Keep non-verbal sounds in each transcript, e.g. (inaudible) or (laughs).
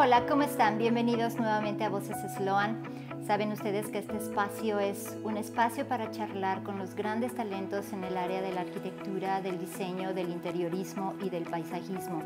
Hola, ¿cómo están? Bienvenidos nuevamente a Voces Sloan. Saben ustedes que este espacio es un espacio para charlar con los grandes talentos en el área de la arquitectura, del diseño, del interiorismo y del paisajismo.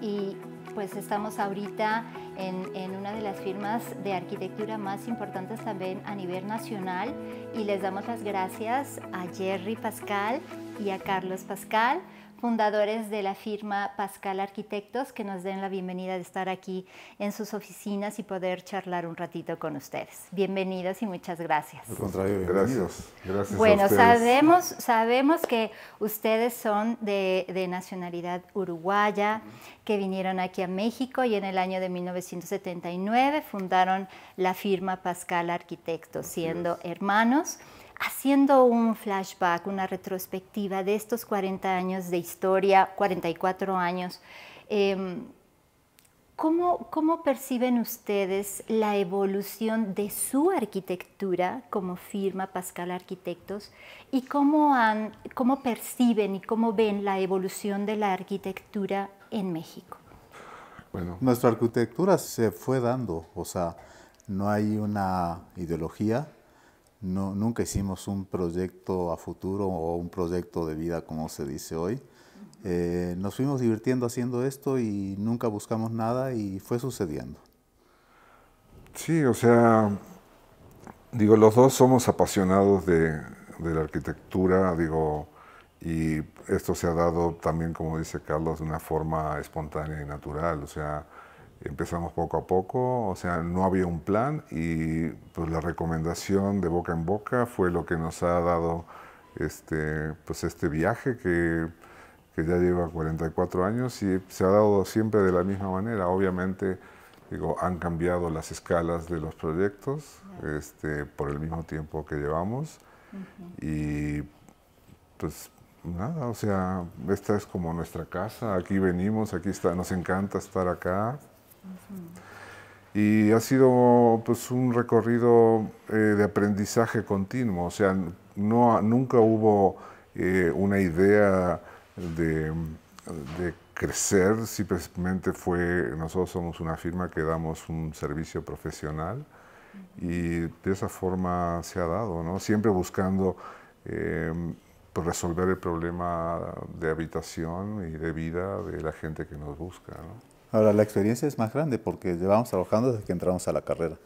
Y pues estamos ahorita en, una de las firmas de arquitectura más importantes también a nivel nacional y les damos las gracias a Jerry Pascal y a Carlos Pascal fundadores de la firma Pascal Arquitectos, que nos den la bienvenida de estar aquí en sus oficinas y poder charlar un ratito con ustedes. Bienvenidos y muchas gracias. Al contrario, bienvenidos. Gracias. Bueno, sabemos, sabemos que ustedes son de, de nacionalidad uruguaya, que vinieron aquí a México y en el año de 1979 fundaron la firma Pascal Arquitectos, siendo hermanos haciendo un flashback, una retrospectiva de estos 40 años de historia, 44 años, em, ¿cómo, ¿cómo, perciben ustedes la evolución de su arquitectura como firma Pascal Arquitectos y cómo, han, cómo perciben y cómo ven la evolución de la arquitectura en México? Bueno, nuestra arquitectura se fue dando, o sea, no hay una ideología, no, nunca hicimos un proyecto a futuro o un proyecto de vida, como se dice hoy. Eh, nos fuimos divirtiendo haciendo esto y nunca buscamos nada y fue sucediendo. Sí, o sea, digo, los dos somos apasionados de, de la arquitectura, digo, y esto se ha dado también, como dice Carlos, de una forma espontánea y natural. O sea, Empezamos poco a poco, o sea, no había un plan y pues la recomendación de boca en boca fue lo que nos ha dado este, pues este viaje que, ya lleva 44 años y se ha dado siempre de la misma manera. Obviamente, digo, han cambiado las escalas de los proyectos este, por el mismo tiempo que llevamos y pues nada, o sea, esta es como nuestra casa, aquí venimos, aquí está, nos encanta estar acá, y ha sido pues, un recorrido eh, de aprendizaje continuo, o sea, no, nunca hubo eh, una idea de, crecer, simplemente fue, nosotros somos una firma que damos un servicio profesional y de esa forma se ha dado, Siempre buscando em, pues, resolver el problema de habitación y de vida de la gente que nos busca, Ahora, la experiencia es más grande porque llevamos trabajando desde que entramos a la carrera,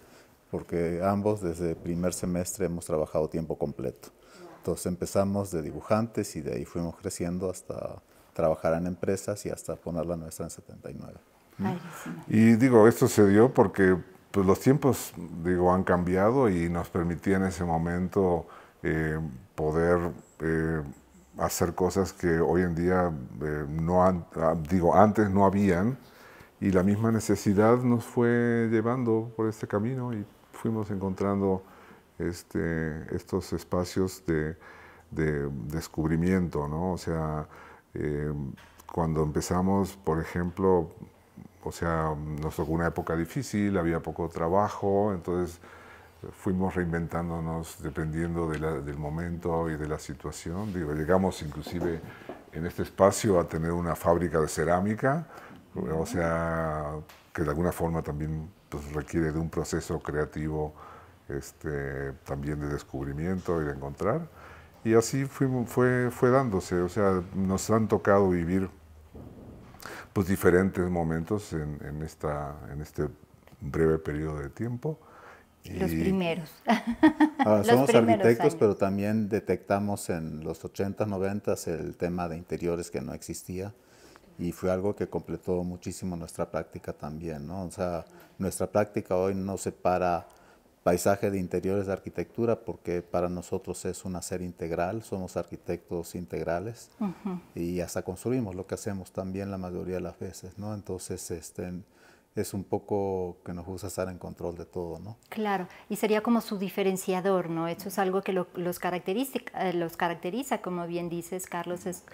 porque ambos desde el primer semestre hemos trabajado tiempo completo. Entonces empezamos de dibujantes y de ahí fuimos creciendo hasta trabajar en empresas y hasta poner la nuestra en 79. ¿Mm? Y digo, esto se dio porque pues, los tiempos digo, han cambiado y nos permitía en ese momento eh, poder eh, hacer cosas que hoy en día eh, no ah, digo, antes no habían y la misma necesidad nos fue llevando por este camino y fuimos encontrando este, estos espacios de, descubrimiento, ¿no? O sea, eh, cuando empezamos, por ejemplo, o sea, nos tocó una época difícil, había poco trabajo, entonces fuimos reinventándonos dependiendo del momento y de la situación. llegamos inclusive en este espacio a tener una fábrica de cerámica, o sea, que de alguna forma también pues, requiere de un proceso creativo este, también de descubrimiento y de encontrar. Y así fue, fue, dándose, o sea, nos han tocado vivir pues, diferentes momentos en, en, esta, en este breve periodo de tiempo. Los primeros. Ah, (laughs) somos arquitectos, pero también detectamos en los 80, 90 el tema de interiores que no existía y fue algo que completó muchísimo nuestra práctica también, ¿no? O sea, nuestra práctica hoy no separa paisaje de interiores de arquitectura porque para nosotros es un hacer integral, somos arquitectos integrales y hasta construimos lo que hacemos también la mayoría de las veces, ¿no? Entonces, este, es un poco que nos gusta estar en control de todo, ¿no? Claro, y sería como su diferenciador, ¿no? Eso es algo que los, caracteriza, eh, los caracteriza, como bien dices, Carlos, es,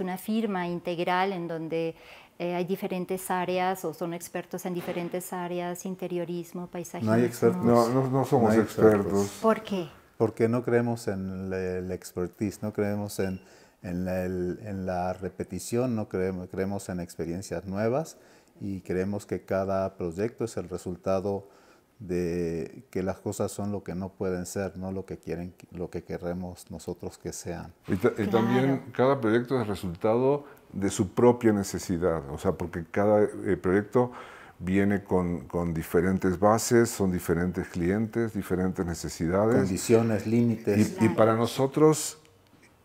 una firma integral en donde eh, hay diferentes áreas o son expertos en diferentes áreas, interiorismo, paisajismo. No hay expertos. No, somos expertos. ¿Por qué? Porque no creemos en el expertise, no creemos en, la, en la repetición, no creemos, creemos en experiencias nuevas y creemos que cada proyecto es el resultado de que las cosas son lo que no pueden ser, no lo que quieren, lo que queremos nosotros que sean. Y, también cada proyecto es resultado de su propia necesidad, o sea, porque cada eh, proyecto viene con, con, diferentes bases, son diferentes clientes, diferentes necesidades. Condiciones, límites. Y, y para nosotros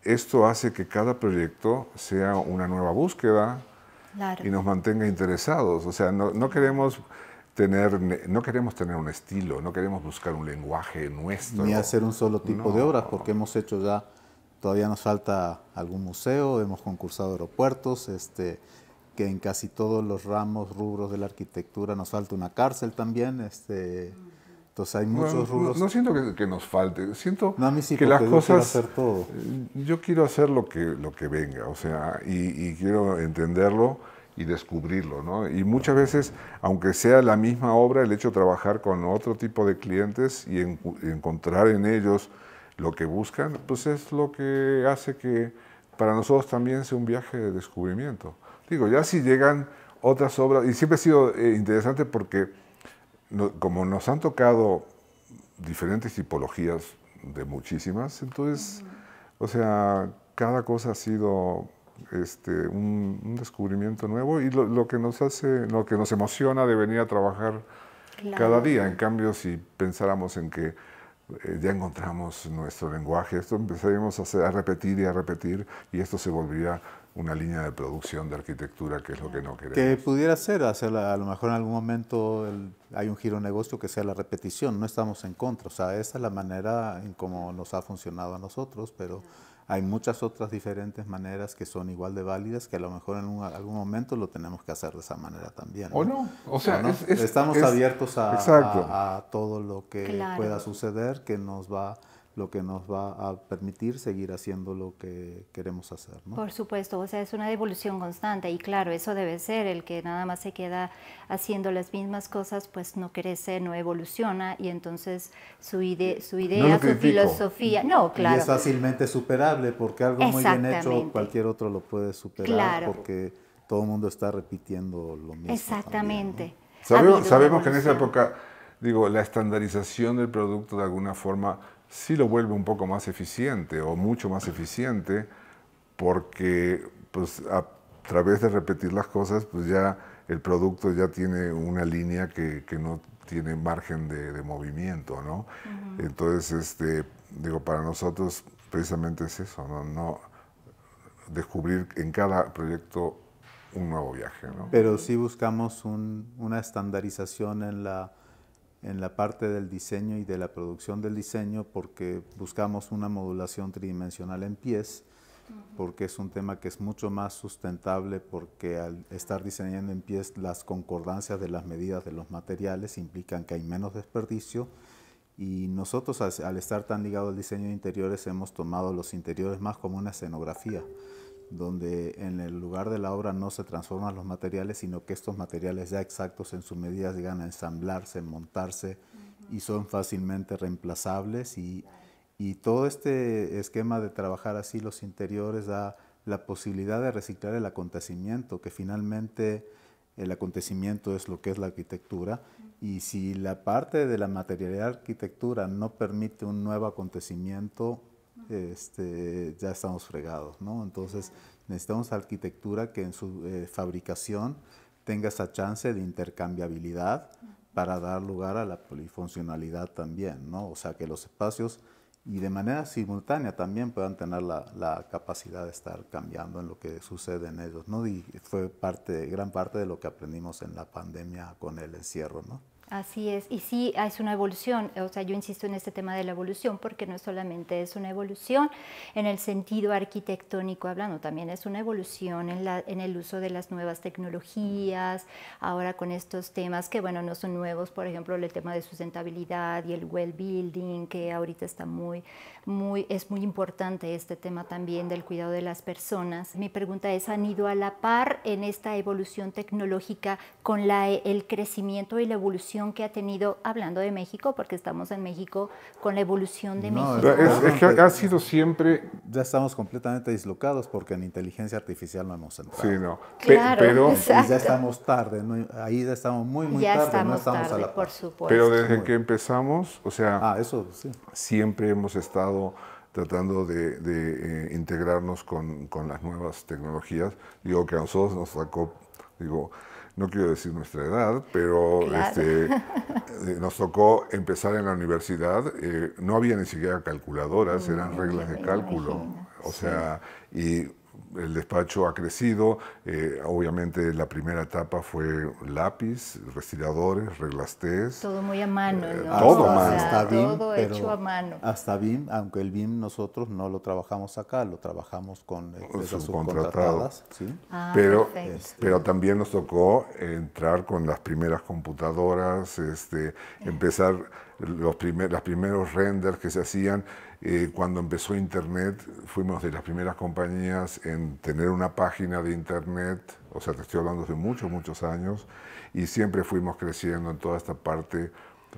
esto hace que cada proyecto sea una nueva búsqueda, y nos mantenga interesados. O sea, no, queremos tener no queremos tener un estilo, no queremos buscar un lenguaje nuestro. Ni hacer un solo tipo de obras, porque hemos hecho ya, todavía nos falta algún museo, hemos concursado aeropuertos, este, que en casi todos los ramos, rubros de la arquitectura nos falta una cárcel también, este, hay muchos no, No, siento que, nos falte, siento que las cosas. Eh, yo quiero hacer lo que, lo que venga, o sea, y, quiero entenderlo y descubrirlo, ¿no? Y muchas veces, aunque sea la misma obra, el hecho de trabajar con otro tipo de clientes y, encontrar en ellos lo que buscan, pues es lo que hace que para nosotros también sea un viaje de descubrimiento. Digo, ya si llegan otras obras, y siempre ha sido eh, interesante porque como nos han tocado diferentes tipologías de muchísimas, entonces, o sea, cada cosa ha sido este, un, descubrimiento nuevo y lo, que nos hace, lo que nos emociona de venir a trabajar cada día. En cambio, si pensáramos en que eh, ya encontramos nuestro lenguaje, esto empezaríamos a, a repetir y a repetir y esto se volvería una línea de producción de arquitectura, que es lo que no queremos. Que pudiera ser, a lo mejor en algún momento hay un giro negocio que sea la repetición, no estamos en contra, o sea, esa es la manera en cómo nos ha funcionado a nosotros, pero hay muchas otras diferentes maneras que son igual de válidas, que a lo mejor en algún momento lo tenemos que hacer de esa manera también. O no, o sea, estamos abiertos a, todo lo que pueda suceder, que nos va a lo que nos va a permitir seguir haciendo lo que queremos hacer. ¿no? Por supuesto, o sea, es una evolución constante y claro, eso debe ser, el que nada más se queda haciendo las mismas cosas, pues no crece, no evoluciona y entonces su, eh, su idea, su filosofía, no, claro. Y es fácilmente superable porque algo muy bien hecho cualquier otro lo puede superar porque todo el mundo está repitiendo lo mismo. Exactamente. sabemos que en esa época, digo, la estandarización del producto de alguna forma sí lo vuelve un poco más eficiente o mucho más eficiente porque pues, a través de repetir las cosas, pues ya el producto ya tiene una línea que, no tiene margen de, movimiento, ¿no? Entonces, este, digo, para nosotros precisamente es eso, ¿no? descubrir en cada proyecto un nuevo viaje, Pero sí buscamos una estandarización en la en la parte del diseño y de la producción del diseño porque buscamos una modulación tridimensional en pies, porque es un tema que es mucho más sustentable porque al estar diseñando en pies las concordancias de las medidas de los materiales implican que hay menos desperdicio y nosotros al, estar tan ligado al diseño de interiores hemos tomado los interiores más como una escenografía donde en el lugar de la obra no se transforman los materiales, sino que estos materiales ya exactos en su medida llegan a ensamblarse, montarse y son fácilmente reemplazables y, todo este esquema de trabajar así los interiores da la posibilidad de reciclar el acontecimiento, que finalmente el acontecimiento es lo que es la arquitectura y si la parte de la materialidad arquitectura no permite un nuevo acontecimiento, este, ya estamos fregados, ¿no? Entonces necesitamos arquitectura que en su eh, fabricación tenga esa chance de intercambiabilidad para dar lugar a la polifuncionalidad también, ¿no? O sea, que los espacios y de manera simultánea también puedan tener la, capacidad de estar cambiando en lo que sucede en ellos, ¿no? Y fue parte, gran parte de lo que aprendimos en la pandemia con el encierro, ¿no? Así es, y sí, es una evolución, eh, o sea, yo insisto en este tema de la evolución porque no solamente es una evolución en el sentido arquitectónico hablando, también es una evolución en, el uso de las nuevas tecnologías, ahora con estos temas que, bueno, no son nuevos, por ejemplo, el tema de sustentabilidad y el well building, que ahorita está muy, muy, es muy importante este tema también del cuidado de las personas. Mi pregunta es, ¿han ido a la par en esta evolución tecnológica con el crecimiento y la evolución que ha tenido, hablando de México, porque estamos en México con la evolución de México. Es, que ha sido siempre... Ya estamos completamente dislocados porque en inteligencia artificial no hemos entrado. Sí, no. Claro, pero ya estamos tarde, ahí ya estamos muy, muy tarde. Estamos estamos tarde, por supuesto. Pero desde que empezamos, o sea, ah, eso, sí. siempre hemos estado tratando de, eh, integrarnos con, con, las nuevas tecnologías. Digo que a nosotros nos sacó, digo, no quiero decir nuestra edad, pero este, (laughs) eh, nos tocó empezar en la universidad, eh, no había ni siquiera calculadoras, mm, eran reglas de cálculo. O sea, y el despacho ha crecido. Eh, obviamente la primera etapa fue lápiz, respiradores, reglas test. Todo muy a mano, eh, Todo, hecho a mano. Hasta BIM, aunque el BIM nosotros no lo trabajamos acá, lo trabajamos con empresas subcontratadas. ¿sí? Ah, pero, pero también nos tocó entrar con las primeras computadoras, este, eh. empezar los los primeros renders que se hacían eh, cuando empezó Internet, fuimos de las primeras compañías en tener una página de Internet, o sea, te estoy hablando de muchos, muchos años, y siempre fuimos creciendo en toda esta parte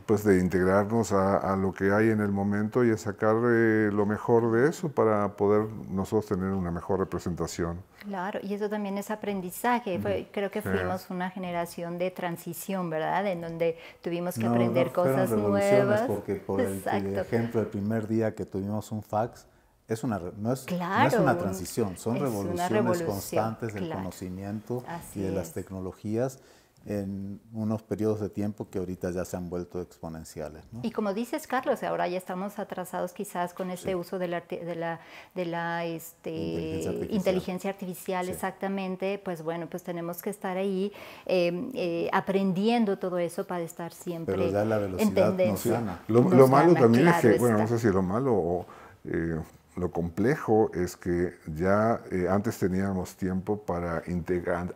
pues de integrarnos a, lo que hay en el momento y a sacar eh, lo mejor de eso para poder nosotros tener una mejor representación. Claro, y eso también es aprendizaje. creo que fuimos una generación de transición, ¿verdad? En donde tuvimos que aprender cosas nuevas. Porque por ejemplo, el primer día que tuvimos un fax, es una, no, es, una transición, son revoluciones constantes del conocimiento y de las tecnologías en unos periodos de tiempo que ahorita ya se han vuelto exponenciales. Y como dices, Carlos, ahora ya estamos atrasados quizás con este uso de la, de la, este, inteligencia artificial, exactamente, pues bueno, pues tenemos que estar ahí em, eh, aprendiendo todo eso para estar siempre Pero la velocidad tendencia. Lo, malo también es que, bueno, no sé si lo malo o... Eh, lo complejo es que ya eh, antes teníamos tiempo para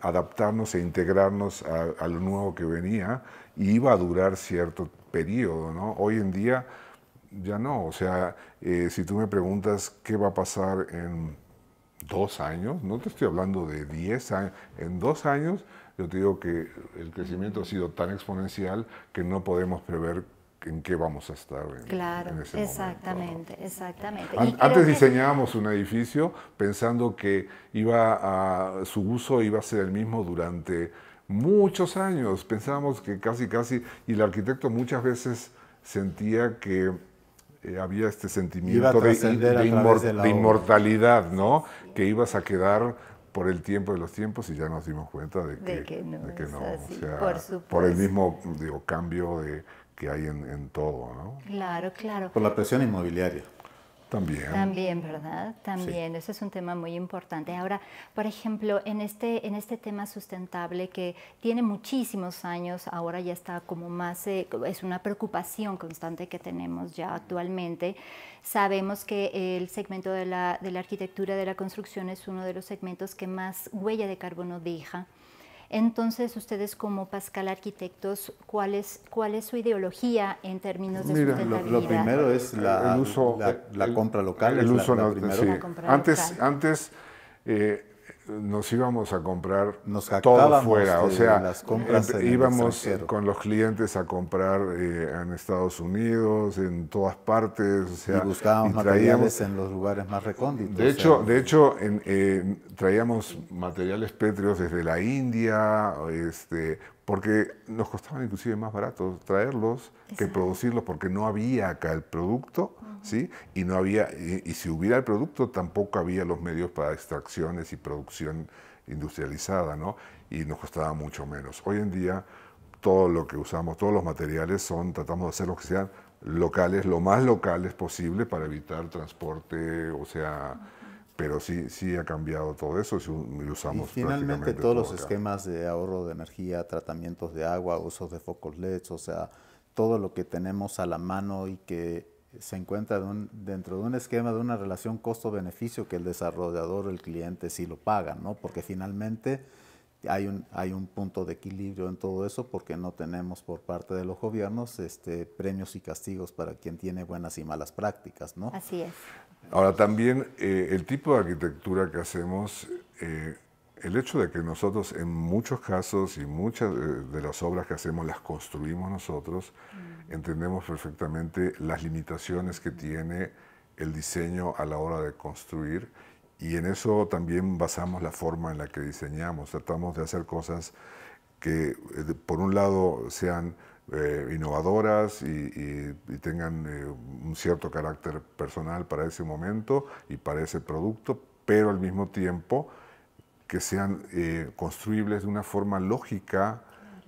adaptarnos e integrarnos a, lo nuevo que venía y iba a durar cierto periodo. ¿no? Hoy en día ya no. O sea, eh, si tú me preguntas qué va a pasar en dos años, no te estoy hablando de diez años, en dos años yo te digo que el crecimiento ha sido tan exponencial que no podemos prever en qué vamos a estar. En, claro, ese exactamente, exactamente. antes diseñábamos un edificio pensando que iba a, su uso iba a ser el mismo durante muchos años. Pensábamos que casi, casi, y el arquitecto muchas veces sentía que eh, había este sentimiento de, inmortalidad, ¿no? Que ibas a quedar por el tiempo de los tiempos y ya nos dimos cuenta de que, no, por, el mismo cambio de que hay en, todo, ¿no? Claro, claro. Por la presión inmobiliaria. También. También, ¿verdad? También, ese es un tema muy importante. Ahora, por ejemplo, en este, en este tema sustentable que tiene muchísimos años, ahora ya está como más, eh, es una preocupación constante que tenemos ya actualmente. Sabemos que el segmento de la, de la arquitectura de la construcción es uno de los segmentos que más huella de carbono deja. Entonces, ustedes como Pascal Arquitectos, ¿cuál es, cuál es su ideología en términos de sustentabilidad? Lo, lo, primero es la, el uso, la, compra local. El uso la, la Antes, antes eh, nos íbamos a comprar todo fuera. o sea, íbamos con los clientes a comprar eh, en Estados Unidos, en todas partes. O sea, y buscábamos traíamos, materiales en los lugares más recónditos. De hecho, de hecho eh, traíamos materiales pétreos desde la India, este, porque nos costaban inclusive más barato traerlos que producirlos porque no había acá el producto, ¿sí? Y no había y, si hubiera el producto tampoco había los medios para extracciones y producción industrializada, ¿no? Y nos costaba mucho menos. Hoy en día todo lo que usamos, todos los materiales son tratamos de hacer que sean locales, lo más locales posible para evitar transporte, o sea, pero sí, sí ha cambiado todo eso y usamos finalmente todos los esquemas de ahorro de energía, tratamientos de agua, usos de focos LEDs, o sea, todo lo que tenemos a la mano y que se encuentra dentro de un esquema de una relación costo-beneficio que el desarrollador el cliente sí lo paga, ¿no? Porque finalmente hay un, hay un punto de equilibrio en todo eso porque no tenemos por parte de los gobiernos este, premios y castigos para quien tiene buenas y malas prácticas, ¿no? Así es. Ahora también eh, el tipo de arquitectura que hacemos, eh, el hecho de que nosotros en muchos casos y muchas de las obras que hacemos las construimos nosotros, mm. entendemos perfectamente las limitaciones que tiene el diseño a la hora de construir y en eso también basamos la forma en la que diseñamos. Tratamos de hacer cosas que eh, por un lado sean eh, innovadoras y, tengan eh, un cierto carácter personal para ese momento y para ese producto, pero al mismo tiempo que sean eh, construibles de una forma lógica,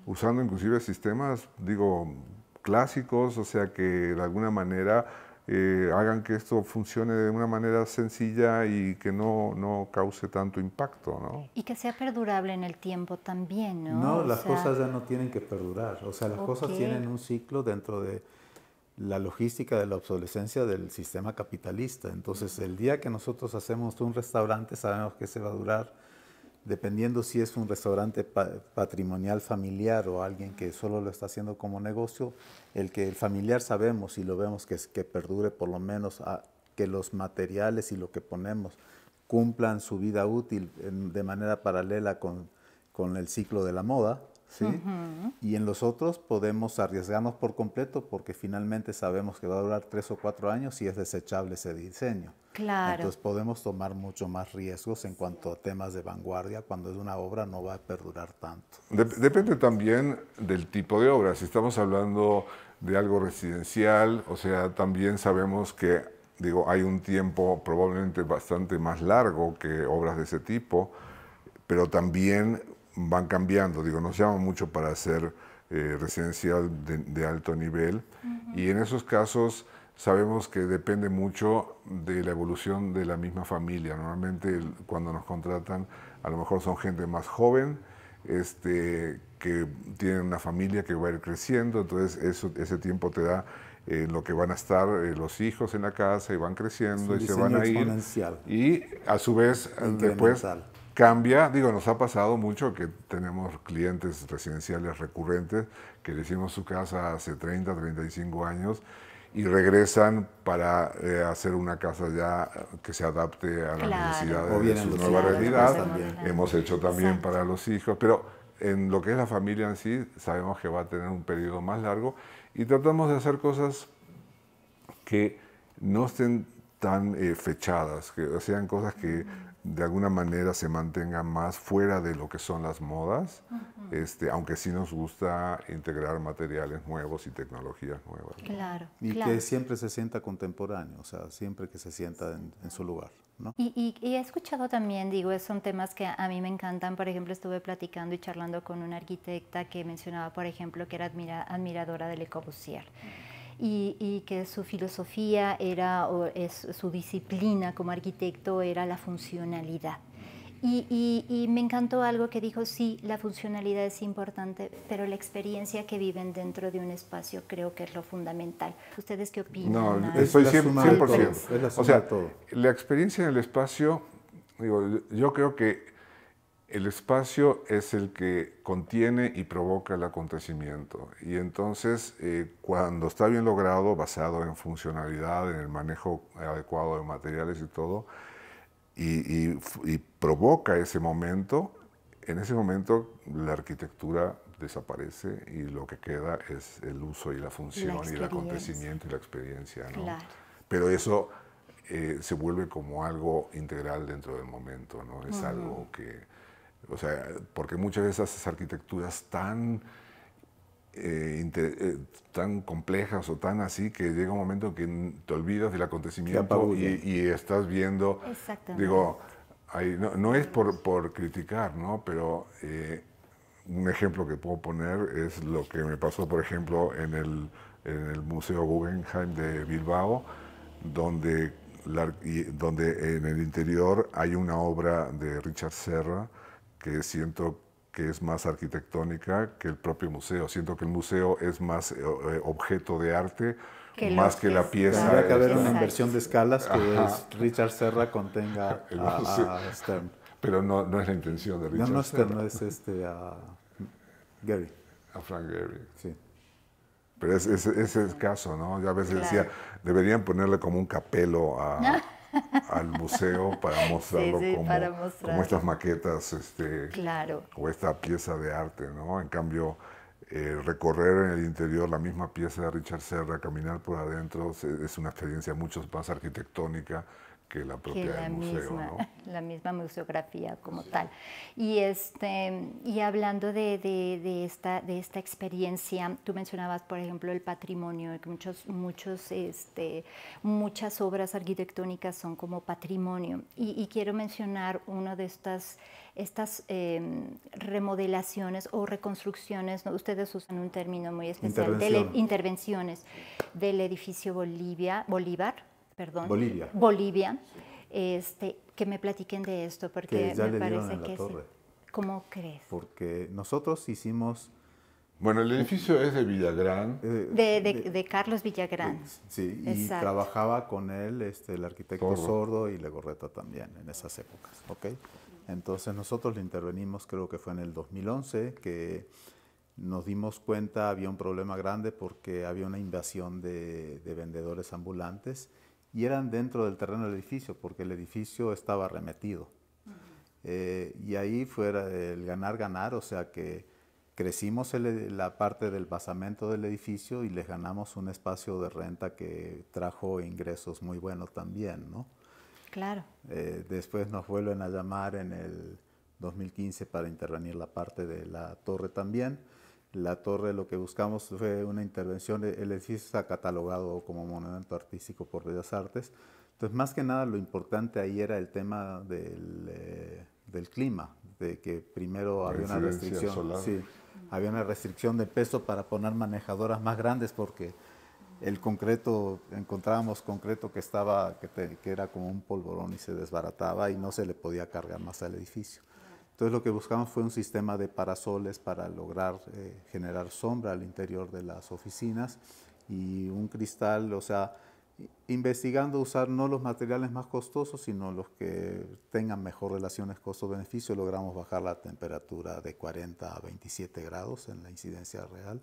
usando inclusive sistemas, digo, clásicos, o sea que de alguna manera eh, hagan que esto funcione de una manera sencilla y que no, cause tanto impacto. Y que sea perdurable en el tiempo también, ¿no? No, las cosas ya no tienen que perdurar. O sea, las cosas tienen un ciclo dentro de la logística de la obsolescencia del sistema capitalista. Entonces, el día que nosotros hacemos un restaurante, sabemos que se va a durar dependiendo si es un restaurante patrimonial familiar o alguien que solo lo está haciendo como negocio, el que el familiar sabemos y lo vemos que, perdure por lo menos a, que los materiales y lo que ponemos cumplan su vida útil de manera paralela con el ciclo de la moda, ¿sí? Y en los otros podemos arriesgarnos por completo porque finalmente sabemos que va a durar tres o cuatro años y es desechable ese diseño. Claro. Entonces podemos tomar mucho más riesgos en cuanto a temas de vanguardia cuando es una obra no va a perdurar tanto. depende también del tipo de obra. Si estamos hablando de algo residencial, o sea, también sabemos que digo, hay un tiempo probablemente bastante más largo que obras de ese tipo, pero también van cambiando. Digo, nos llaman mucho para hacer eh, residencial de, alto nivel y en esos casos sabemos que depende mucho de la evolución de la misma familia. Normalmente cuando nos contratan a lo mejor son gente más joven, este, que tienen una familia que va a ir creciendo, entonces eso, ese tiempo te da eh, lo que van a estar eh, los hijos en la casa y van creciendo y se van a ir. Y a su vez después cambia, digo, nos ha pasado mucho que tenemos clientes residenciales recurrentes que le hicimos su casa hace 30, 35 años y regresan para eh, hacer una casa ya que se adapte a las necesidades de su nueva realidad. Hemos hecho también para los hijos, pero en lo que es la familia en sí sabemos que va a tener un periodo más largo y tratamos de hacer cosas que no estén tan eh, fechadas, que sean cosas que de alguna manera se mantenga más fuera de lo que son las modas, este, aunque sí nos gusta integrar materiales nuevos y tecnologías nuevas. Y que siempre se sienta contemporáneo, o sea, siempre que se sienta en, su lugar. ¿no? Y, he escuchado también, digo, son temas que a mí me encantan. Por ejemplo, estuve platicando y charlando con una arquitecta que mencionaba, por ejemplo, que era admiradora del ecobusier y, que su filosofía era, o es, su disciplina como arquitecto era la funcionalidad. Y, me encantó algo que dijo, sí, la funcionalidad es importante, pero la experiencia que viven dentro de un espacio creo que es lo fundamental. ¿Ustedes qué opinan? No, estoy 100%. o sea, todo. la experiencia en el espacio, digo, yo creo que el espacio es el que contiene y provoca el acontecimiento. Y entonces, eh, cuando está bien logrado, basado en funcionalidad, en el manejo adecuado de materiales y todo, y, provoca ese momento, en ese momento la arquitectura desaparece y lo que queda es el uso y la función y el acontecimiento y la experiencia. Pero eso eh, se vuelve como algo integral dentro del momento, ¿no? es algo que o sea, porque muchas de esas arquitecturas tan, eh, eh, tan complejas o tan así que llega un momento que te olvidas del acontecimiento y, estás viendo. Digo, no, es por, criticar, ¿no? Pero eh, un ejemplo que puedo poner es lo que me pasó, por ejemplo, en el, en el Museo Guggenheim de Bilbao, donde, donde en el interior hay una obra de Richard Serra que siento que es más arquitectónica que el propio museo. Siento que el museo es más eh, eh, objeto de arte más que, la pieza. Habría que haber una inversión de escalas que Richard Serra contenga (laughs) a, Stern. Pero no, no, es la intención de Richard no, no No, es este, a Gary. A Frank Gary. Sí. Pero ese es, el caso, ¿no? Yo a veces decía, deberían ponerle como un capelo a, (laughs) al museo para (laughs) mostrarlo como, estas maquetas este, o esta pieza de arte, ¿no? En cambio, eh, recorrer en el interior la misma pieza de Richard Serra, caminar por adentro, es una experiencia mucho más arquitectónica, que la propia museo, misma, (laughs) La misma museografía como tal. Y, este, y hablando de, esta, de esta experiencia, tú mencionabas, por ejemplo, el patrimonio, que muchos, muchos, este, muchas obras arquitectónicas son como patrimonio. Y, quiero mencionar una de estas, estas em, remodelaciones o reconstrucciones, ustedes usan un término muy especial, intervenciones del edificio Bolivia, Bolívar perdón, Bolivia. Bolivia este, que me platiquen de esto, porque me parece que torre. ¿Cómo crees? Porque nosotros hicimos... Bueno, el edificio es de Villagrán. Eh, de, Carlos Villagrán. Eh, sí, y trabajaba con él este, el arquitecto Sordo y Legorreta también en esas épocas. ¿okay? Entonces nosotros le intervenimos, creo que fue en el 2011, que nos dimos cuenta había un problema grande porque había una invasión de vendedores ambulantes y eran dentro del terreno del edificio, porque el edificio estaba arremetido. Eh, y ahí fue el ganar-ganar, o sea que crecimos la parte del basamento del edificio y les ganamos un espacio de renta que trajo ingresos muy buenos también, ¿no? Claro. Eh, después nos vuelven a llamar en el 2015 para intervenir la parte de la torre también la torre lo que buscamos fue una intervención, e, el edificio está catalogado como monumento artístico por Bellas Artes, entonces más que nada lo importante ahí era el tema del, eh, clima, de que primero había una restricción, había una restricción de peso para poner manejadoras más grandes porque el concreto, encontrábamos concreto que estaba, que era como un polvorón y se desbarataba y no se le podía cargar más al edificio. Entonces lo que buscamos fue un sistema de parasoles para lograr eh, generar sombra al interior de las oficinas y un cristal, o sea, investigando usar no los materiales más costosos, sino los que tengan mejor relaciones costo-beneficio, logramos bajar la temperatura de 40 a 27 grados en la incidencia real.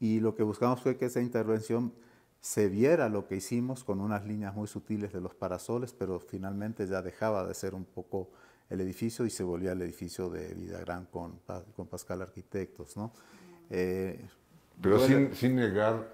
Y lo que buscamos fue que esa intervención se viera lo que hicimos con unas líneas muy sutiles de los parasoles, pero finalmente ya dejaba de ser un poco el edificio y se volvió el edificio de Vidagrán con, con Pascal Arquitectos, ¿no? Eh, Pero sin, negar,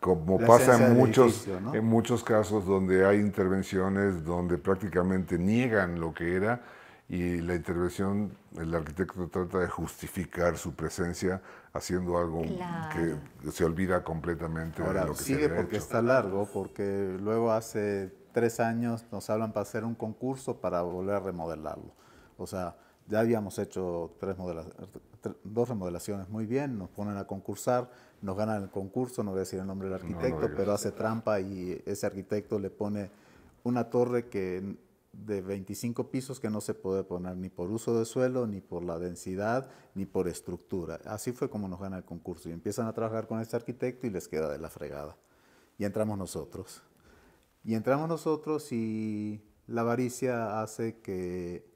como pasa en muchos, en muchos casos donde hay intervenciones donde prácticamente niegan lo que era y la intervención, el arquitecto trata de justificar su presencia haciendo algo que se olvida completamente Ahora, de lo que sigue se porque está largo, porque luego hace tres años nos hablan para hacer un concurso para volver a remodelarlo. O sea, ya habíamos hecho tres dos remodelaciones muy bien, nos ponen a concursar, nos ganan el concurso, no voy a decir el nombre del arquitecto, pero hace trampa y ese arquitecto le pone una torre que de 25 pisos que no se puede poner ni por uso de suelo, ni por la densidad, ni por estructura. Así fue como nos gana el concurso y empiezan a trabajar con ese arquitecto y les queda de la fregada. Y entramos nosotros. Y entramos nosotros y la avaricia hace que,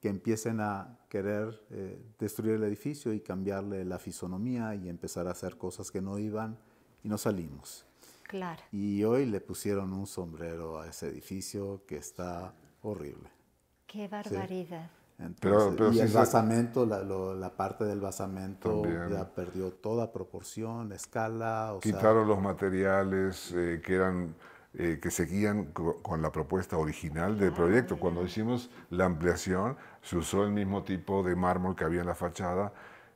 que empiecen a querer eh, destruir el edificio y cambiarle la fisonomía y empezar a hacer cosas que no iban y no salimos. Claro. Y hoy le pusieron un sombrero a ese edificio que está horrible. Qué barbaridad. y el basamento, la, la, parte del basamento ya perdió toda proporción, escala. Quitaron los materiales eh, que eran eh, que seguían con la propuesta original del proyecto. Cuando ah. hicimos la ampliación, se usó el mismo tipo de mármol que había en la fachada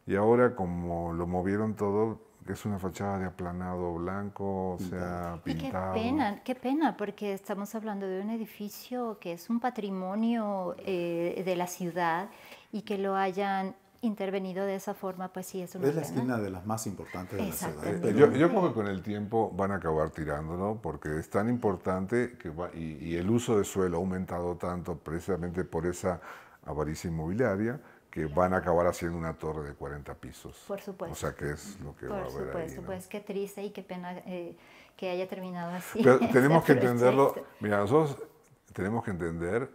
y ahora como lo movieron todo, es una fachada de aplanado blanco, o sea, y qué pena, qué pena, porque estamos hablando de un edificio que es un patrimonio eh, de la ciudad y que lo hayan intervenido de esa forma, pues sí es una. Es la esquina de las más importantes de la ciudad. ¿eh? Yo, creo que con el tiempo van a acabar tirándolo porque es tan importante que y, el uso de suelo ha aumentado tanto precisamente por esa avaricia inmobiliaria que van a acabar haciendo una torre de 40 pisos. Por supuesto. O sea, que es lo que va a haber ahí. Por supuesto, pues qué triste y qué pena eh, que haya terminado así. Pero tenemos (laughs) que entenderlo. Mira, nosotros tenemos que entender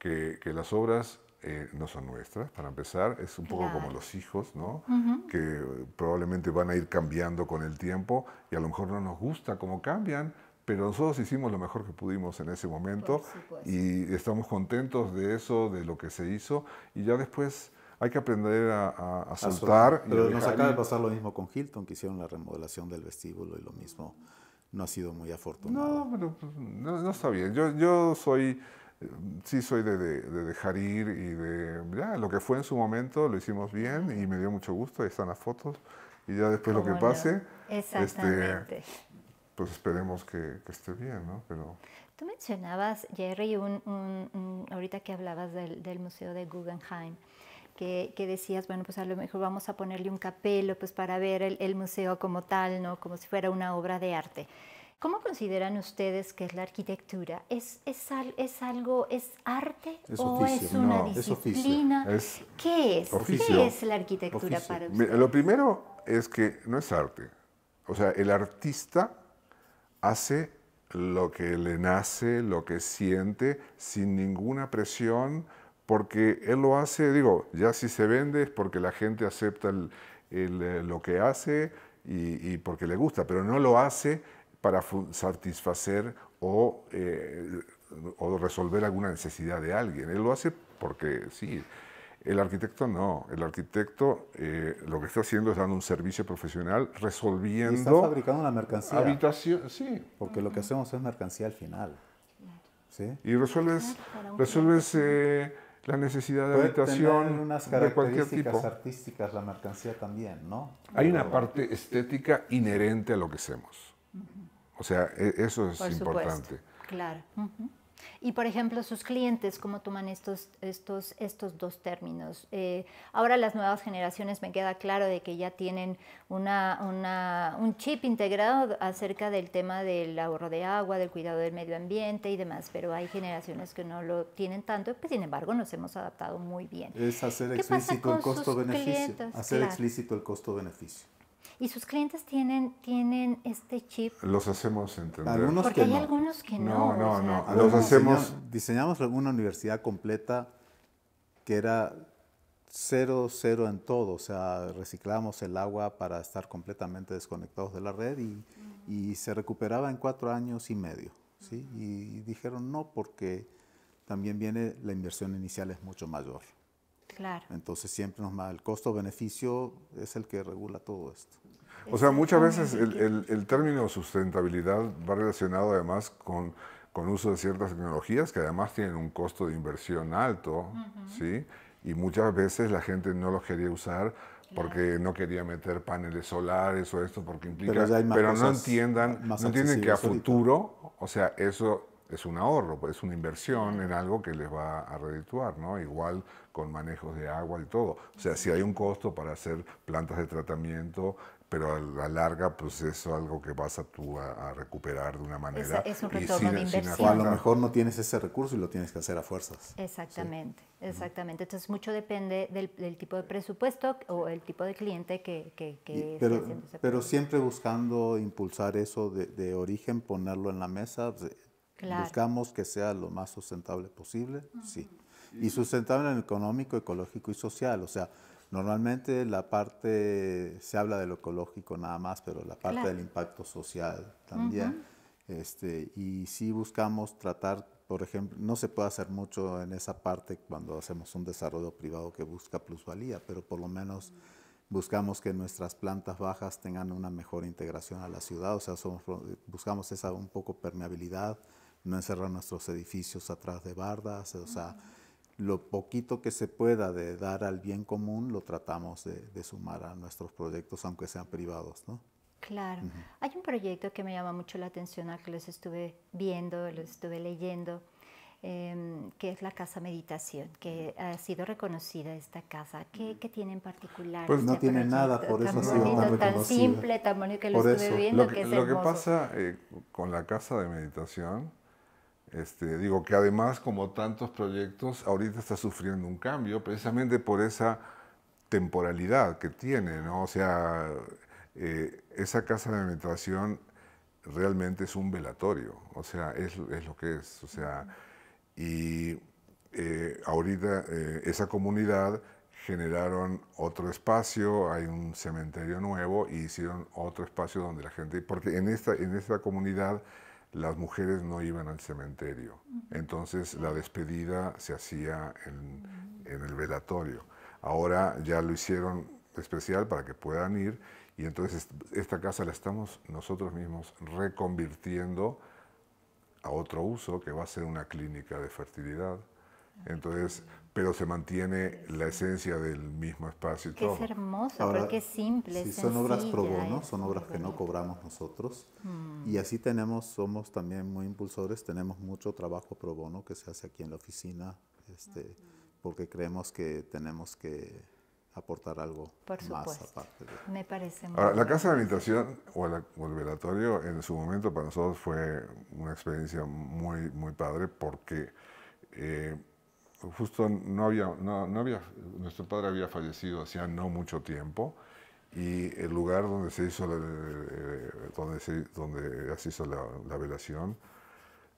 que, que las obras eh, no son nuestras, para empezar. Es un poco como los hijos, ¿no? Que eh, probablemente van a ir cambiando con el tiempo y a lo mejor no nos gusta cómo cambian, pero nosotros hicimos lo mejor que pudimos en ese momento y estamos contentos de eso, de lo que se hizo y ya después hay que aprender a, a, soltar. pero nos acaba de pasar lo mismo con Hilton, que hicieron la remodelación del vestíbulo y lo mismo no ha sido muy afortunado. No, pero pues, no, no está bien. Yo, yo soy sí soy de, dejar ir y de, ya, lo que fue en su momento lo hicimos bien y me dio mucho gusto, ahí están las fotos, y ya después lo que pase, este, pues esperemos que, esté bien, ¿no? Pero... Tú mencionabas, Jerry, ahorita que hablabas del, Museo de Guggenheim, que, decías, bueno, pues a lo mejor vamos a ponerle un capelo pues para ver el, el museo como tal, ¿no? Como si fuera una obra de arte. ¿Cómo consideran ustedes que es la arquitectura? ¿Es, es, es algo, es arte o es una disciplina? ¿Qué es? ¿Qué es la arquitectura para ustedes? Lo primero es que no es arte. O sea, el artista hace lo que le nace, lo que siente, sin ninguna presión, porque él lo hace, digo, ya si se vende es porque la gente acepta eh, lo que hace y, porque le gusta, pero no lo hace para satisfacer eh, o, resolver alguna necesidad de alguien. Él lo hace porque sí. El arquitecto no. El arquitecto eh, lo que está haciendo es dando un servicio profesional resolviendo. Y está fabricando la mercancía. Habitación, sí. Porque lo que hacemos es mercancía al final. ¿Sí? Y resuelves, resuelves eh, la necesidad de habitación de cualquier tipo. artísticas la mercancía también, ¿no? Hay una parte estética inherente a lo que hacemos. O sea, e, eso es importante. Claro. Y por ejemplo, sus clientes, ¿cómo toman estos, estos, estos dos términos? Eh, ahora las nuevas generaciones me queda claro de que ya tienen una, un chip integrado acerca del tema del ahorro de agua, del cuidado del medio ambiente y demás, pero hay generaciones que no lo tienen tanto, pues, sin embargo nos hemos adaptado muy bien. Es hacer explícito el costo-beneficio. Hacer explícito el costo-beneficio. Y sus clientes tienen, tienen este chip. Los hacemos entender. Algunos Porque hay algunos que no. No, no, no. los hacemos. Diseñamos, una universidad completa que era cero, cero en todo. O sea, reciclamos el agua para estar completamente desconectados de la red y, mm. se recuperaba en cuatro años y medio. ¿sí? Mm. y, dijeron no porque también viene la inversión inicial es mucho mayor. Claro. Entonces siempre nos el costo-beneficio es el que regula todo esto. O sea, muchas veces el, término sustentabilidad va relacionado además con, con uso de ciertas tecnologías que además tienen un costo de inversión alto, ¿sí? Y muchas veces la gente no los quería usar porque no quería meter paneles solares o esto, porque implica... Pero, no entiendan, no que a futuro, o sea, eso es un ahorro, pues, es una inversión en algo que les va a redituar, ¿no? Igual con manejos de agua y todo. O sea, si hay un costo para hacer plantas de tratamiento, pero a la larga, pues es algo que vas a tú a, recuperar de una manera. Es, es un retorno de inversión. a lo mejor no tienes ese recurso y lo tienes que hacer a fuerzas. Exactamente, exactamente. Entonces, mucho depende del, tipo de presupuesto o el tipo de cliente que, que, que pero, haciendo Pero siempre buscando impulsar eso de, origen, ponerlo en la mesa. Buscamos que sea lo más sustentable posible, sí. Y sustentable en el económico, ecológico y social. O sea, Normalmente la parte, se habla de lo ecológico nada más, pero la parte del impacto social también. Este, y si buscamos tratar, por ejemplo, no se puede hacer mucho en esa parte cuando hacemos un desarrollo privado que busca plusvalía, pero por lo menos buscamos que nuestras plantas bajas tengan una mejor integración a la ciudad, o sea, buscamos esa un poco permeabilidad, no encerrar nuestros edificios atrás de bardas, o sea lo poquito que se pueda de dar al bien común lo tratamos de, sumar a nuestros proyectos, aunque sean privados, Claro. Hay un proyecto que me llama mucho la atención, al que los estuve viendo, los estuve leyendo, em, que es la Casa Meditación, que ha sido reconocida esta casa. ¿Qué, tiene en particular? Pues no tiene nada, por eso ha sido tan Tan simple, tan bonito que lo estuve viendo, que, Lo que pasa eh, con la Casa de Meditación este, digo que además, como tantos proyectos, ahorita está sufriendo un cambio precisamente por esa temporalidad que tiene, ¿no? O sea, eh, esa casa de alimentación realmente es un velatorio, o sea, es, lo que es, o sea, y eh, ahorita eh, esa comunidad generaron otro espacio, hay un cementerio nuevo y hicieron otro espacio donde la gente, porque en esta, en esta comunidad las mujeres no iban al cementerio. Entonces la despedida se hacía en, el velatorio. Ahora ya lo hicieron especial para que puedan ir y entonces esta casa la estamos nosotros mismos reconvirtiendo a otro uso que va a ser una clínica de fertilidad. Ah, entonces pero se mantiene la esencia del mismo espacio. Y todo. Es hermoso, Ahora, que es simple. Sí, son obras pro bono, son obras que no cobramos nosotros. Mm. Y así tenemos, somos también muy impulsores, tenemos mucho trabajo pro bono que se hace aquí en la oficina, este, porque creemos que tenemos que aportar algo más aparte. De... Me parece muy La casa de habitación o, el velatorio en su momento para nosotros fue una experiencia muy, muy padre porque... Eh, justo no había, no, había, nuestro padre había fallecido hacía no mucho tiempo y el lugar donde se hizo la, donde hizo la, velación,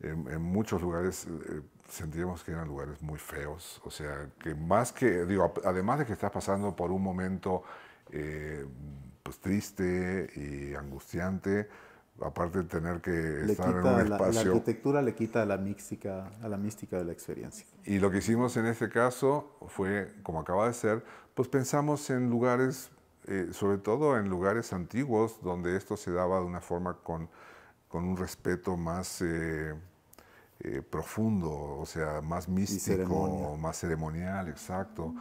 en, muchos lugares eh, sentíamos que eran lugares muy feos, o sea, que más que, digo, además de que estás pasando por un momento eh, pues triste y angustiante, aparte de tener que estar en un espacio. La, arquitectura le quita a la, mística, a la mística de la experiencia. Y lo que hicimos en este caso fue, como acaba de ser, pues pensamos en lugares, eh, sobre todo en lugares antiguos, donde esto se daba de una forma con, un respeto más eh, eh, profundo, o sea, más místico, más ceremonial, exacto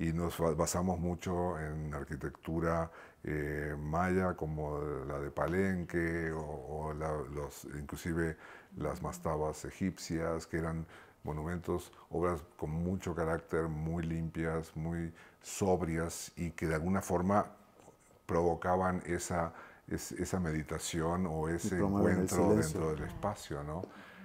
y nos basamos mucho en arquitectura eh, maya como la de Palenque o, los, inclusive las mastabas egipcias que eran monumentos, obras con mucho carácter, muy limpias, muy sobrias y que de alguna forma provocaban esa, esa meditación o ese encuentro dentro del espacio. ¿no?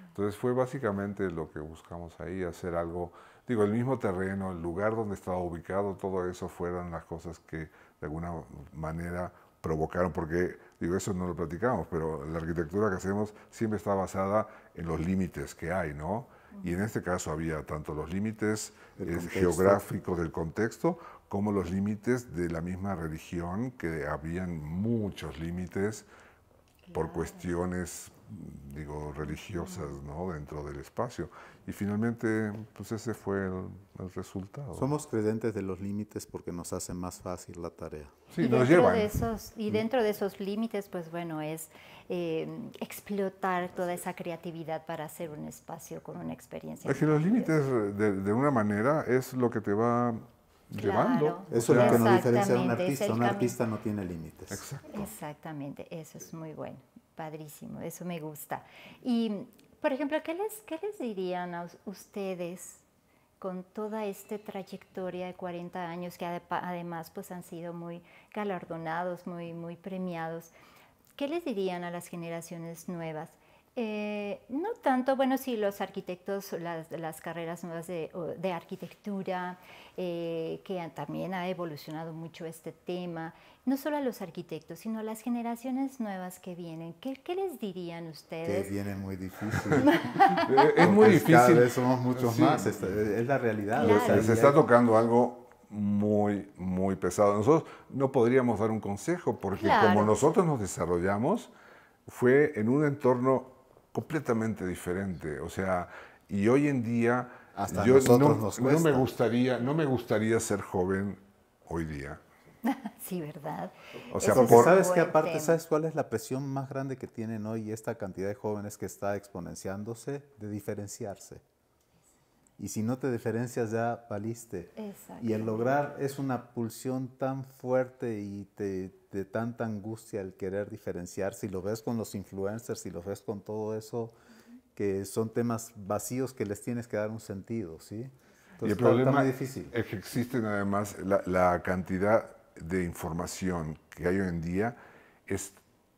Entonces fue básicamente lo que buscamos ahí, hacer algo digo, el mismo terreno, el lugar donde estaba ubicado, todo eso fueron las cosas que de alguna manera provocaron, porque, digo, eso no lo platicamos, pero la arquitectura que hacemos siempre está basada en los límites que hay, ¿no? Y en este caso había tanto los límites eh, geográficos del contexto como los límites de la misma religión, que habían muchos límites por cuestiones digo, religiosas, ¿no? Dentro del espacio. Y finalmente, pues ese fue el, resultado. Somos creyentes de los límites porque nos hace más fácil la tarea. Sí, y nos De esos, y mm. dentro de esos límites, pues bueno, es eh, explotar toda esa creatividad para hacer un espacio con una experiencia. Es que los límites, de, una manera, es lo que te va llevando. eso es lo que nos diferencia de un artista. Un artista no tiene límites. Exacto. Exactamente, eso es muy bueno. Padrísimo, eso me gusta. Y, por ejemplo, ¿qué les, dirían a ustedes con toda esta trayectoria de 40 años que además pues, han sido muy galardonados, muy, muy premiados? ¿Qué les dirían a las generaciones nuevas? Eh, no tanto, bueno, sí, los arquitectos, las, las carreras nuevas de, arquitectura, eh, que también ha evolucionado mucho este tema, no solo a los arquitectos, sino a las generaciones nuevas que vienen. ¿Qué, les dirían ustedes? Que viene muy difícil. (laughs) es muy difícil. somos muchos más, es, la realidad. se está tocando algo muy, muy pesado. Nosotros no podríamos dar un consejo porque como nosotros nos desarrollamos, fue en un entorno completamente diferente. O sea, y hoy en día yo no, me gustaría, no me gustaría ser joven hoy día. (laughs) sí, ¿verdad? O sea, sabes que aparte, ¿sabes cuál es la presión más grande que tienen hoy esta cantidad de jóvenes que está exponenciándose? De diferenciarse. Y si no te diferencias ya valiste. Y el lograr es una pulsión tan fuerte y de tanta angustia el querer diferenciar. Si lo ves con los influencers, si lo ves con todo eso, que son temas vacíos que les tienes que dar un sentido, ¿sí? y el problema difícil. es que existen además la, la cantidad de información que hay hoy en día es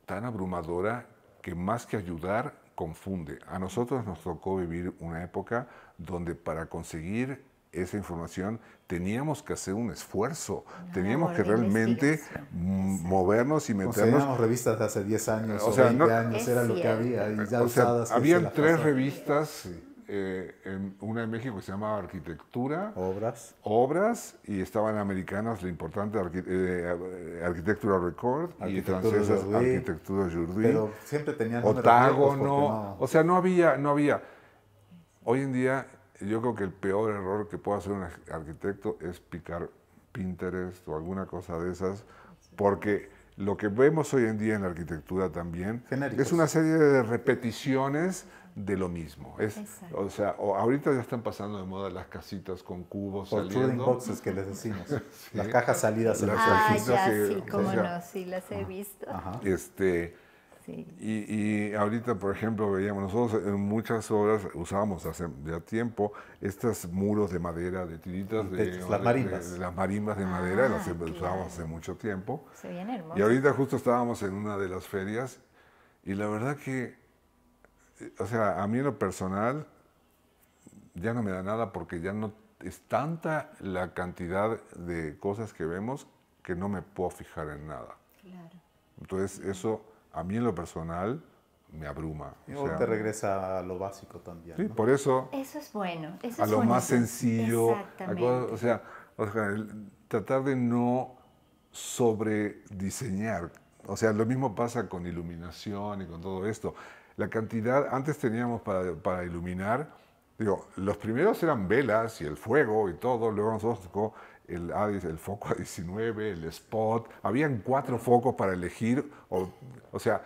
tan abrumadora que más que ayudar confunde. A nosotros nos tocó vivir una época donde para conseguir esa información teníamos que hacer un esfuerzo, teníamos que realmente movernos y meternos. O revistas de hace 10 años o, sea, 20 años, era lo que había. Y ya usadas habían tres revistas. Eh, en una en México que se llamaba Arquitectura. Obras. Obras, y estaban americanas, la importante eh, eh, Arquitectura Record, y francesas Arquitectura Jourdi. siempre tenían Otágono. No. O sea, no había, no había. Hoy en día, yo creo que el peor error que puede hacer un arquitecto es picar Pinterest o alguna cosa de esas, porque lo que vemos hoy en día en la arquitectura también es una serie de repeticiones de lo mismo. Es, o sea, ahorita ya están pasando de moda las casitas con cubos saliendo. boxes que les decimos. (laughs) Las cajas salidas en las ah, sí, cómo no, sí las he visto. Este, y, y, ahorita, por ejemplo, veíamos nosotros en muchas horas usábamos hace tiempo estos muros de madera, de tiritas de, las marimbas, de, las marimbas de madera, ah, las em, usábamos hace mucho tiempo. Y ahorita justo estábamos en una de las ferias y la verdad que o sea, a mí en lo personal ya no me da nada porque ya no es tanta la cantidad de cosas que vemos que no me puedo fijar en nada. Claro. Entonces eso a mí en lo personal me abruma. Y o te regresa a lo básico también. Sí, por eso. Eso es bueno. Eso a es lo más sencillo. Exactamente. o, sea, o sea, tratar de no sobrediseñar. O sea, lo mismo pasa con iluminación y con todo esto la cantidad, antes teníamos para, iluminar, digo, los primeros eran velas y el fuego y todo, luego nosotros tocó el, el foco A19, (laughs) el spot, habían cuatro focos para elegir, o, sea,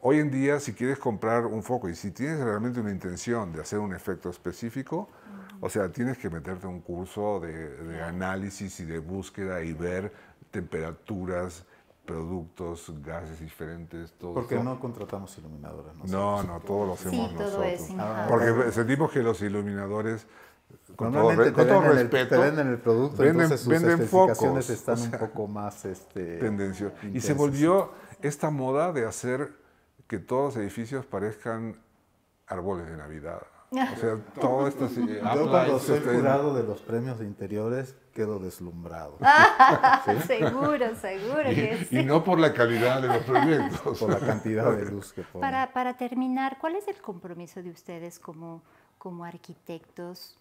hoy en día si quieres comprar un foco y si tienes realmente una intención de hacer un efecto específico, o sea, tienes que meterte un curso de análisis y de búsqueda y ver temperaturas, productos, gases diferentes, todo. Porque no contratamos iluminadoras No, No, no, todo lo hacemos sí, todo nosotros. Ah. Porque sentimos que los iluminadores, con todo, con todo respeto, venden el producto, venden, entonces sus focos, están un poco más este, Y se volvió esta moda de hacer que todos los edificios parezcan árboles de Navidad. Ah. O sea, todo esto Yo cuando soy jurado de los premios de interiores quedo deslumbrado. (laughs) Ah, seguro, seguro y, no por la calidad de los proyectos. Por la cantidad de luz que ponen. Para, terminar, ¿cuál es el compromiso de ustedes como, como arquitectos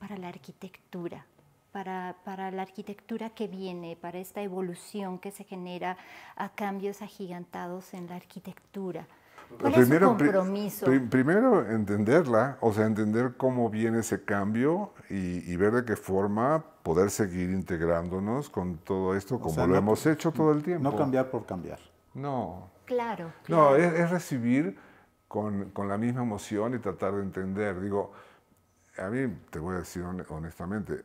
para la arquitectura? Para, para, la arquitectura que viene, para esta evolución que se genera a cambios agigantados en la arquitectura. ¿Cuál primero, compromiso? primero entenderla, o sea, entender cómo viene ese cambio y, ver de qué forma poder seguir integrándonos con todo esto como lo hemos hecho todo el tiempo. No cambiar por cambiar. No. Claro. No, es, recibir con, con, la misma emoción y tratar de entender. Digo, a mí te voy a decir honestamente,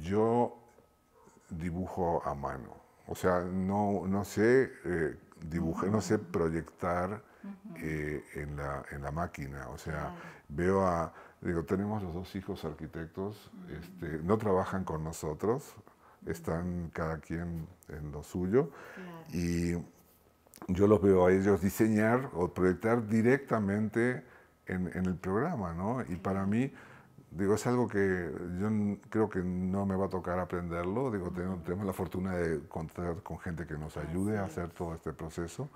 yo dibujo a mano. O sea, no, no sé eh, dibujar, no sé proyectar en, la, en, la, máquina. O sea, veo a, digo, tenemos los dos hijos arquitectos, este, no trabajan con nosotros, están cada quien en lo suyo y yo los veo a ellos diseñar o proyectar directamente en, en el programa, ¿no? Y para mí, digo, es algo que yo creo que no me va a tocar aprenderlo. Digo, tenemos, la fortuna de contar con gente que nos ayude a hacer todo este proceso.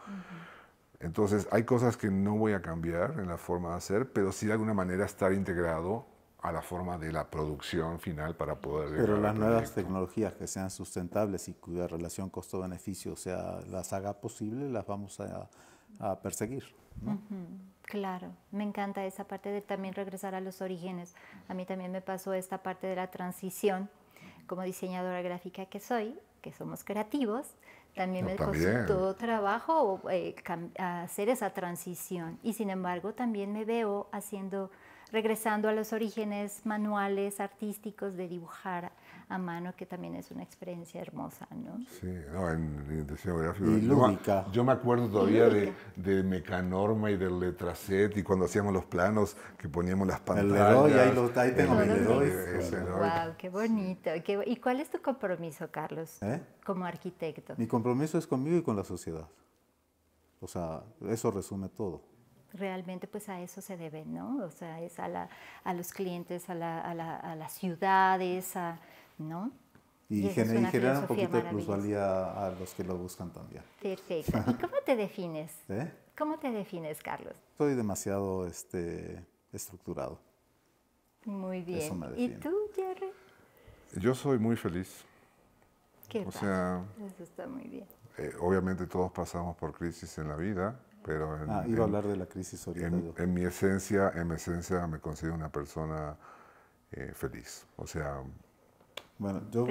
Entonces, hay cosas que no voy a cambiar en la forma de hacer, pero sí de alguna manera estar integrado a la forma de la producción final para poder... Pero las nuevas tecnologías que sean sustentables y cuya relación costo-beneficio sea las haga posible, las vamos a, perseguir. Claro, me encanta esa parte de también regresar a los orígenes. A mí también me pasó esta parte de la transición como diseñadora gráfica que soy, que somos creativos, también me costó trabajo eh, hacer esa transición. Y sin embargo, también me veo haciendo regresando a los orígenes manuales, artísticos de dibujar a mano, que también es una experiencia hermosa, ¿no? Sí, en, en diseño gráfico. Y Yo, me acuerdo todavía de, Mecanorma y del Letraset, y cuando hacíamos los planos que poníamos las pantallas. El Leroy, ahí, tengo el Leroy. Wow, qué bonito. ¿Y cuál es tu compromiso, Carlos, ¿Eh? como arquitecto? Mi compromiso es conmigo y con la sociedad. O sea, eso resume todo realmente pues a eso se debe, ¿no? O sea, es a, la, a los clientes, a, la, a, las ciudades, ¿no? Y, generar genera un poquito de plusvalía a los que lo buscan también. Perfecto. ¿Y (laughs) cómo te defines? ¿Eh? ¿Cómo te defines, Carlos? Soy demasiado este, estructurado. Muy bien. Eso me ¿Y tú, Jerry? Yo soy muy feliz. Qué o Eso está muy bien. Eh, obviamente todos pasamos por crisis en la vida pero en, ah, iba a hablar de la crisis En, mi esencia, en mi esencia me considero una persona eh, feliz. O sea... Bueno, yo,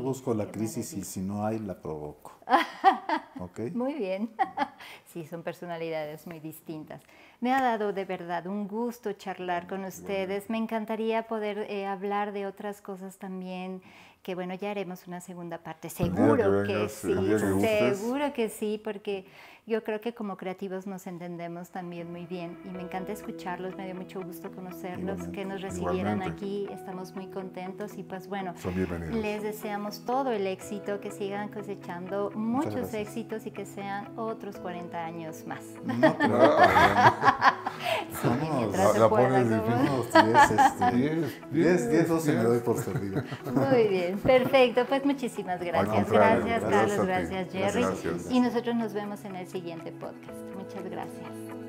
busco la crisis y si no hay, la provoco. (laughs) Muy bien. (laughs) sí, son personalidades muy distintas. Me ha dado de verdad un gusto charlar con ustedes. Me encantaría poder eh, hablar de otras cosas también que bueno, ya haremos una segunda parte. Seguro que, sí, seguro que sí, porque yo creo que como creativos nos entendemos también muy bien y me encanta escucharlos, me dio mucho gusto conocerlos, que nos recibieran aquí, estamos muy contentos y pues bueno, les deseamos todo el éxito, que sigan cosechando muchos éxitos y que sean otros 40 años más. (laughs) la, me doy por Muy bien, perfecto. Pues muchísimas gracias. Gracias, Carlos, gracias, Jerry. Y nosotros nos vemos en el siguiente podcast. Muchas gracias.